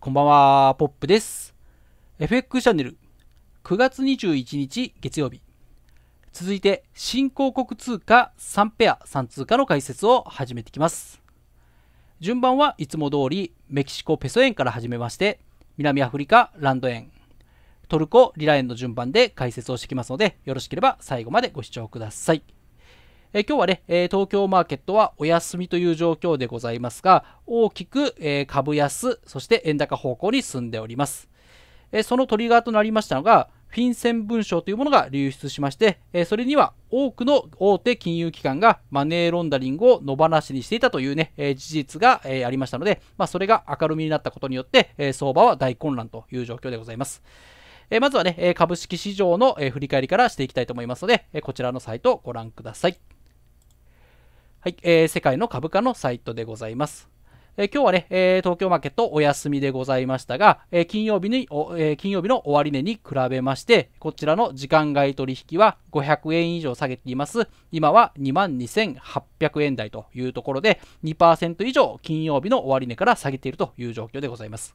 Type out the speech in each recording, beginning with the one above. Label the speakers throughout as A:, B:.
A: こんばんは、ポップです。FX チャンネル、9月21日月曜日。続いて、新興国通貨3ペア3通貨の解説を始めていきます。順番はいつも通り、メキシコペソ円から始めまして、南アフリカランド円、トルコリラ円の順番で解説をしてきますので、よろしければ最後までご視聴ください。え今日はね、え東京マーケットはお休みという状況でございますが、大きく、え株安、そして円高方向に進んでおります。えそのトリガーとなりましたのが、フィンセン文書というものが流出しまして、えそれには多くの大手金融機関がマネーロンダリングを野放しにしていたというね、え事実が、えありましたので、まあ、それが明るみになったことによって、え相場は大混乱という状況でございます。えまずはね、株式市場の振り返りからしていきたいと思いますので、こちらのサイトをご覧ください。はい、えー、世界の株価のサイトでございます。えー、今日はね、えー、東京マーケットお休みでございましたが、えー、金曜日にお、え金曜日の終値に比べまして、こちらの時間外取引は500円以上下げています。今は22,800円台というところで、2%以上金曜日の終値から下げているという状況でございます。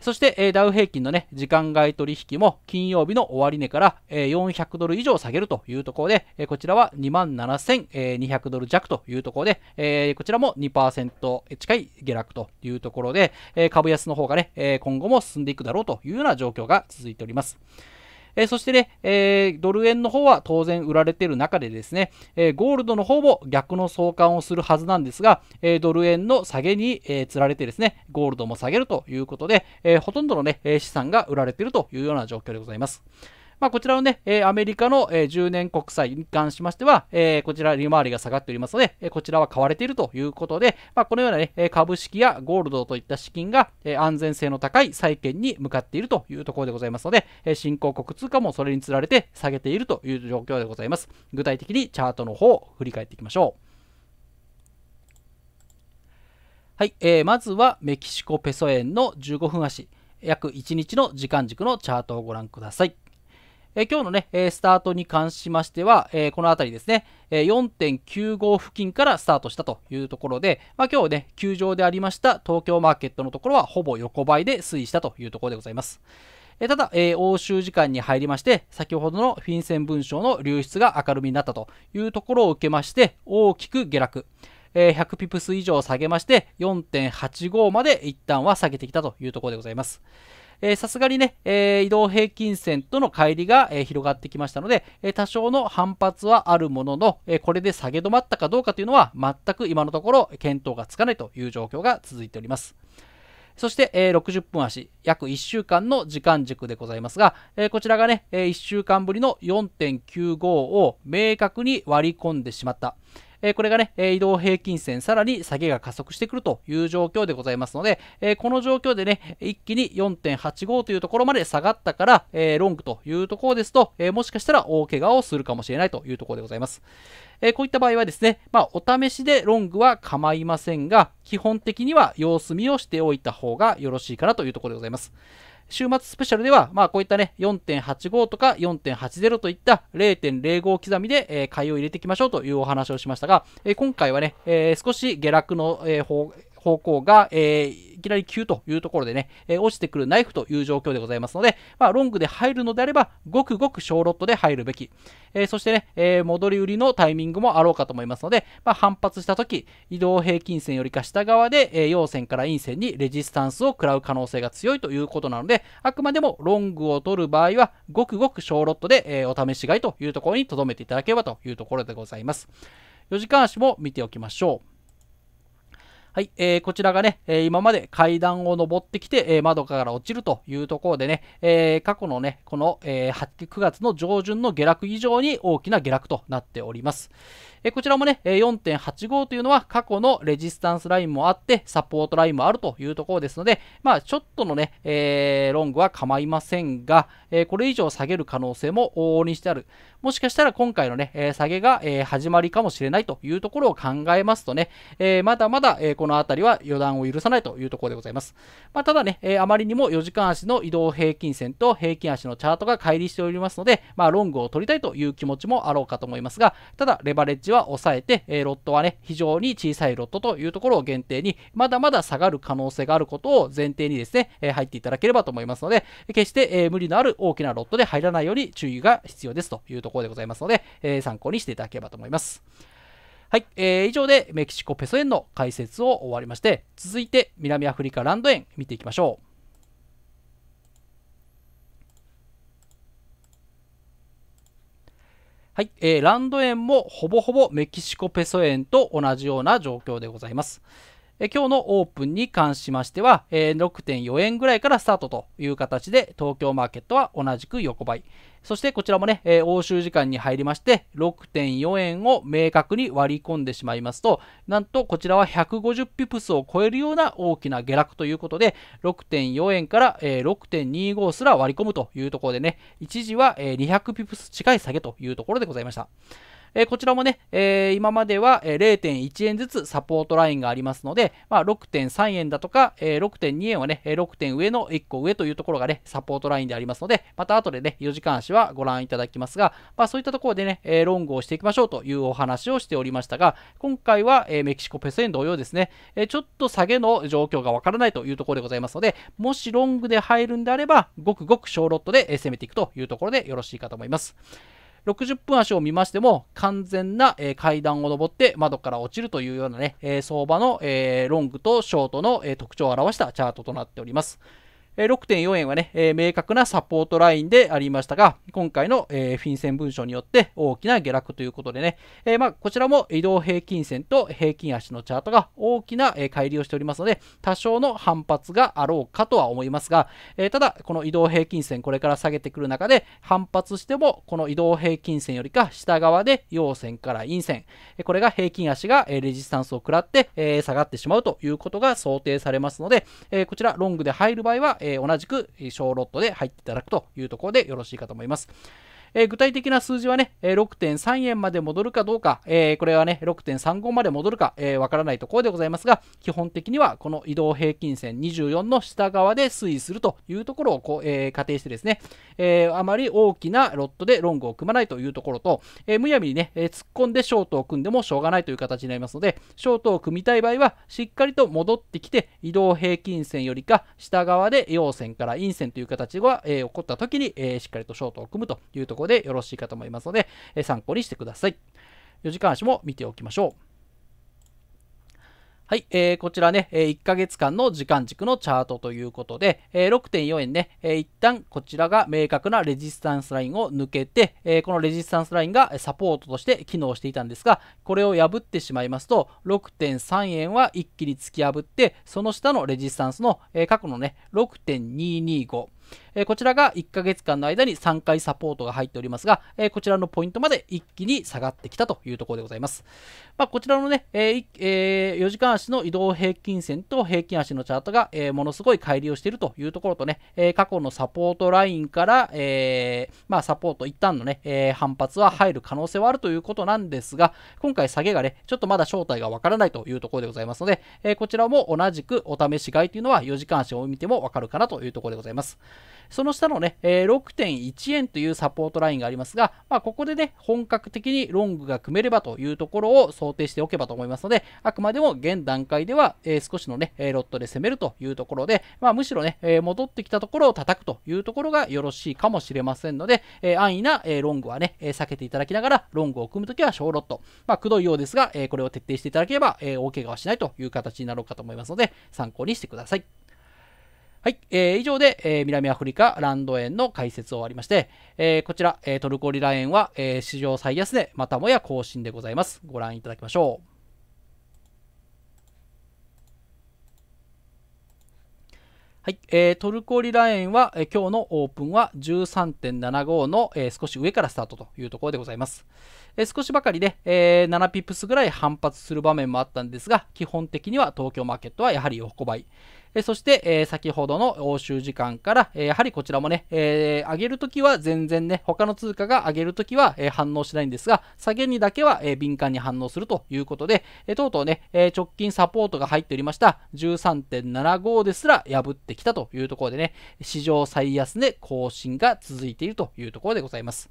A: そして、えー、ダウ平均のね、時間外取引も金曜日の終値から、えー、400ドル以上下げるというところで、えー、こちらは27,200ドル弱というところで、えー、こちらも2%近い下落というところで、えー、株安の方がね、えー、今後も進んでいくだろうというような状況が続いております。えそしてね、えドル円の方は当然売られている中でですね、えゴールドの方も逆の相関をするはずなんですが、えドル円の下げに、えつられてですね、ゴールドも下げるということで、えほとんどのね、資産が売られているというような状況でございます。まあ、こちらのね、えアメリカの、え10年国債に関しましては、えこちら利回りが下がっておりますので、えこちらは買われているということで、まあ、このようなね、株式やゴールドといった資金が、え安全性の高い債券に向かっているというところでございますので、え新興国通貨もそれにつられて下げているという状況でございます。具体的にチャートの方を振り返っていきましょう。はい、えー、まずはメキシコペソ円の15分足、約1日の時間軸のチャートをご覧ください。え今日のね、えスタートに関しましては、えこの辺りですね、え4.95付近からスタートしたというところで、まあ、今日ね、休場でありました東京マーケットのところはほぼ横ばいで推移したというところでございます。ただ、えー、欧州時間に入りまして、先ほどのフィンセン文章の流出が明るみになったというところを受けまして、大きく下落。えー、100ピプス以上下げまして、4.85まで一旦は下げてきたというところでございます。さすがにね、えー、移動平均線との乖離が、えー、広がってきましたので、えー、多少の反発はあるものの、えこれで下げ止まったかどうかというのは、全く今のところ検討がつかないという状況が続いております。そして、えー、60分足、約1週間の時間軸でございますが、えー、こちらがね、えー、1週間ぶりの4.95を明確に割り込んでしまった。えこれがね、え移動平均線、さらに下げが加速してくるという状況でございますので、えこの状況でね、一気に4.85というところまで下がったから、えロングというところですと、えもしかしたら大怪我をするかもしれないというところでございます。えこういった場合はですね、まあ、お試しでロングは構いませんが、基本的には様子見をしておいた方がよろしいかなというところでございます。週末スペシャルでは、まあ、こういったね、4.85とか4.80といった0.05刻みで、えー、買いを入れていきましょうというお話をしましたが、えー、今回はね、えー、少し下落の、えー、方、方向が、えー、いきなり急というところでね、えー、落ちてくるナイフという状況でございますので、まあ、ロングで入るのであれば、ごくごく小ロットで入るべき。えー、そしてね、えー、戻り売りのタイミングもあろうかと思いますので、まあ、反発したとき、移動平均線よりか下側で、え陽線から陰線にレジスタンスを食らう可能性が強いということなので、あくまでもロングを取る場合は、ごくごく小ロットで、えお試し買いというところに留めていただければというところでございます。4時間足も見ておきましょう。はい、えー、こちらがね、え今まで階段を登ってきて、え窓から落ちるというところでね、え過去のね、この、えー、9月の上旬の下落以上に大きな下落となっております。えこちらもね、4.85というのは過去のレジスタンスラインもあって、サポートラインもあるというところですので、まあ、ちょっとのね、えー、ロングは構いませんが、えこれ以上下げる可能性も往々にしてある。もしかしたら今回のね、え下げが、え始まりかもしれないというところを考えますとね、えまだまだ、えこの辺りは予断を許さないというところでございます。まあ、ただね、えあまりにも4時間足の移動平均線と平均足のチャートが乖離しておりますので、まあ、ロングを取りたいという気持ちもあろうかと思いますが、ただ、レバレッジは抑えて、えロットはね、非常に小さいロットというところを限定に、まだまだ下がる可能性があることを前提にですね、え入っていただければと思いますので、決して、え無理のある大きなロットで入らないように注意が必要ですというところでございますので、えー、参考にしていただければと思います。はい、えー、以上でメキシコペソ円の解説を終わりまして、続いて南アフリカランド円見ていきましょう。はい、えー、ランド円もほぼほぼメキシコペソ円と同じような状況でございます。今日のオープンに関しましては、6.4円ぐらいからスタートという形で、東京マーケットは同じく横ばい。そしてこちらもね、欧州時間に入りまして、6.4円を明確に割り込んでしまいますと、なんとこちらは150ピプスを超えるような大きな下落ということで、6.4円から、6.25すら割り込むというところでね、一時は、200ピプス近い下げというところでございました。えこちらもね、え今までは0.1円ずつサポートラインがありますので、まあ、6.3円だとか、え6.2円はね、6点上の1個上というところがね、サポートラインでありますので、また後でね、4時間足はご覧いただきますが、まあ、そういったところでね、えロングをしていきましょうというお話をしておりましたが、今回は、えメキシコペソ円同様ですね、えちょっと下げの状況がわからないというところでございますので、もしロングで入るんであれば、ごくごく小ロットで攻めていくというところでよろしいかと思います。60分足を見ましても、完全な、えー、階段を登って窓から落ちるというようなね、えー、相場の、えー、ロングとショートの、え特徴を表したチャートとなっております。6.4円はね、明確なサポートラインでありましたが、今回の、フィンセン文書によって大きな下落ということでね、まあ、こちらも移動平均線と平均足のチャートが大きな、乖離をしておりますので、多少の反発があろうかとは思いますが、ただ、この移動平均線これから下げてくる中で、反発しても、この移動平均線よりか下側で陽線から陰線、これが平均足がレジスタンスを食らって下がってしまうということが想定されますので、こちらロングで入る場合は、えー、同じく小ロットで入っていただくというところでよろしいかと思います。え具体的な数字はね、6.3円まで戻るかどうか、えこれはね、6.35まで戻るか、えわからないところでございますが、基本的にはこの移動平均線24の下側で推移するというところをこう、え仮定してですね、えあまり大きなロットでロングを組まないというところと、えむやみにね、え突っ込んでショートを組んでもしょうがないという形になりますので、ショートを組みたい場合は、しっかりと戻ってきて、移動平均線よりか、下側で陽線から陰線という形が、え起こった時に、えしっかりとショートを組むというところでよろしいかと思いますので、え参考にしてください。4時間足も見ておきましょう。はい、えー、こちらね、え1ヶ月間の時間軸のチャートということで、え6.4円ね、え一旦こちらが明確なレジスタンスラインを抜けて、えこのレジスタンスラインがサポートとして機能していたんですが、これを破ってしまいますと、6.3円は一気に突き破って、その下のレジスタンスの、え過去のね、6.225。えこちらが1ヶ月間の間に3回サポートが入っておりますが、えこちらのポイントまで一気に下がってきたというところでございます。まあ、こちらのね、ええ4時間足の移動平均線と平均足のチャートが、えものすごい乖離をしているというところとね、え過去のサポートラインから、えまあ、サポート一旦のね、え反発は入る可能性はあるということなんですが、今回下げがね、ちょっとまだ正体がわからないというところでございますので、えこちらも同じくお試し買いというのは4時間足を見てもわかるかなというところでございます。その下のね、えー、6.1円というサポートラインがありますが、まあ、ここでね、本格的にロングが組めればというところを想定しておけばと思いますので、あくまでも現段階では、えー、少しのね、ロットで攻めるというところで、まあ、むしろね、えー、戻ってきたところを叩くというところがよろしいかもしれませんので、えー、安易な、えロングはね、え避けていただきながら、ロングを組むときは小ロット。まあ、くどいようですが、えこれを徹底していただければ、え大怪我はしないという形になろうかと思いますので、参考にしてください。はい、えー、以上で、えー、南アフリカランド円の解説を終わりまして、えー、こちら、えトルコリラ円は、え史上最安値、またもや更新でございます。ご覧いただきましょう。はい、えー、トルコリラ円は、えー、今日のオープンは13.75の、えー、少し上からスタートというところでございます。えー、少しばかりね、えー、7ピップスぐらい反発する場面もあったんですが、基本的には東京マーケットはやはり横ばい。えそして、え先ほどの欧州時間から、えやはりこちらもね、え上げるときは全然ね、他の通貨が上げるときは、え反応しないんですが、下げにだけは、え敏感に反応するということで、えとうとうね、え直近サポートが入っておりました13.75ですら破ってきたというところでね、史上最安値更新が続いているというところでございます。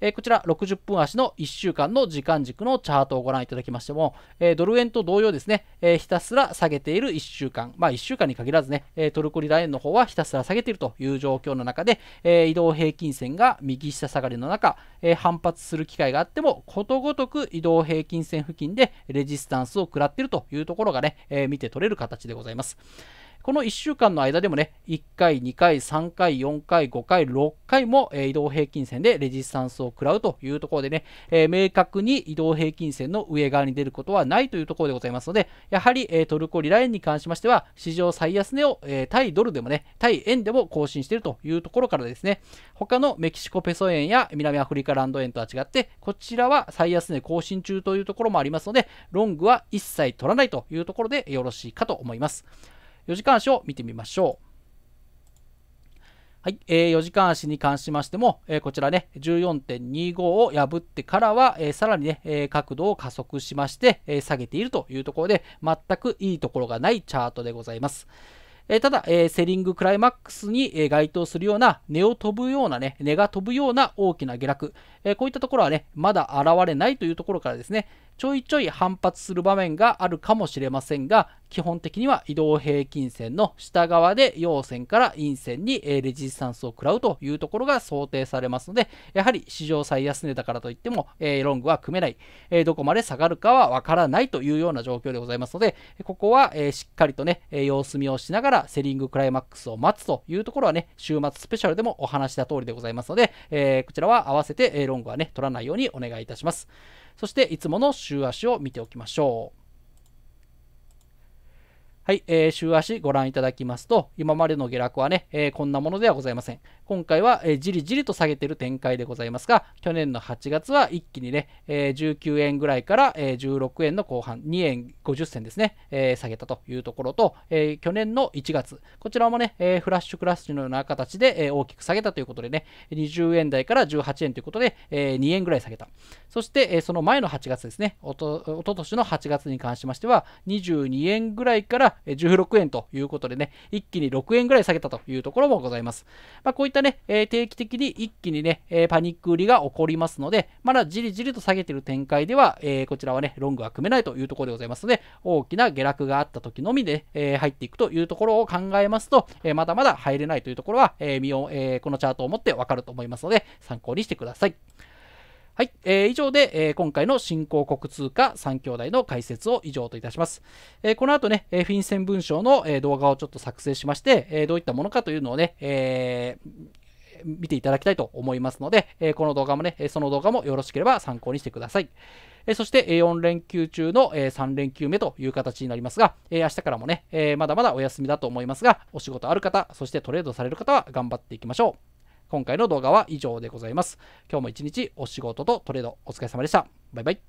A: えー、こちら60分足の1週間の時間軸のチャートをご覧いただきましても、えー、ドル円と同様ですね、えー、ひたすら下げている1週間、まあ1週間に限らずね、えトルコリラ円の方はひたすら下げているという状況の中で、え移動平均線が右下下がりの中、え反発する機会があっても、ことごとく移動平均線付近でレジスタンスを食らっているというところがね、え見て取れる形でございます。この1週間の間でもね、1回、2回、3回、4回、5回、6回も、え移動平均線でレジスタンスを食らうというところでね、え明確に移動平均線の上側に出ることはないというところでございますので、やはり、えトルコリラ円に関しましては、史上最安値を、え対ドルでもね、対円でも更新しているというところからですね、他のメキシコペソ円や南アフリカランド円とは違って、こちらは最安値更新中というところもありますので、ロングは一切取らないというところでよろしいかと思います。4時間足を見てみましょう。はい、えー、4時間足に関しましても、えこちらね、14.25を破ってからは、えさらにね、え角度を加速しまして、え下げているというところで、全くいいところがないチャートでございます。えただ、えセリングクライマックスに、え該当するような、値を飛ぶようなね、値が飛ぶような大きな下落、えこういったところはね、まだ現れないというところからですね、ちょいちょい反発する場面があるかもしれませんが、基本的には移動平均線の下側で陽線から陰線にレジスタンスを食らうというところが想定されますので、やはり史上最安値だからといっても、ロングは組めない、どこまで下がるかはわからないというような状況でございますので、ここはしっかりとね、様子見をしながららセリングクライマックスを待つというところはね、週末スペシャルでもお話した通りでございますので、えー、こちらは合わせて、えロングはね、取らないようにお願いいたします。そして、いつもの週足を見ておきましょう。はい、えー、週足ご覧いただきますと、今までの下落はね、えー、こんなものではございません。今回は、じりじりと下げている展開でございますが、去年の8月は一気にね、えー、19円ぐらいから、えー、16円の後半、2円50銭ですね、えー、下げたというところと、えー、去年の1月、こちらもね、えー、フラッシュクラッシュのような形で、えー、大きく下げたということでね、20円台から18円ということで、えー、2円ぐらい下げた。そして、えー、その前の8月ですね、おとおととしの8月に関しましては、22円ぐらいから16円ということでね、一気に6円ぐらい下げたというところもございます。まあ、こういったったね、えー、定期的に一気にね、えー、パニック売りが起こりますので、まだじりじりと下げてる展開では、えー、こちらはね、ロングは組めないというところでございますので、大きな下落があった時のみで、え入っていくというところを考えますと、えまだまだ入れないというところは、えー、身を、えこのチャートを持ってわかると思いますので、参考にしてください。はい、えー、以上で、えー、今回の新興国通貨3兄弟の解説を以上といたします。えー、この後ね、えー、フィンセン文章の、えー、動画をちょっと作成しまして、えー、どういったものかというのをね、えー、見ていただきたいと思いますので、えー、この動画もね、その動画もよろしければ参考にしてください。えそして、え4連休中の、え3連休目という形になりますが、え明日からもね、えまだまだお休みだと思いますが、お仕事ある方、そしてトレードされる方は頑張っていきましょう。今回の動画は以上でございます。今日も一日お仕事とトレードお疲れ様でした。バイバイ。